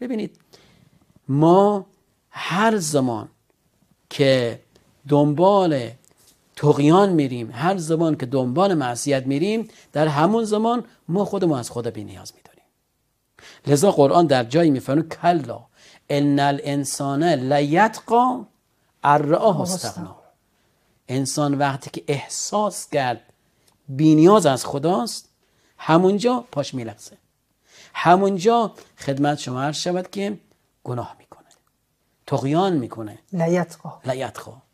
ببینید ما هر زمان که دنبال تقیان میریم هر زمان که دنبال معصیت میریم در همون زمان ما خودمون از خدا بی نیاز میداریم لذا قرآن در جایی میفهمه کلا ان الانسان لیتقا ارعاه استغنا انسان وقتی که احساس کرد بینیاز از خداست همونجا پاش میلقصه همونجا خدمت شما عرض شود که گناه میکنه تقیان میکنه لیتقا لیتقا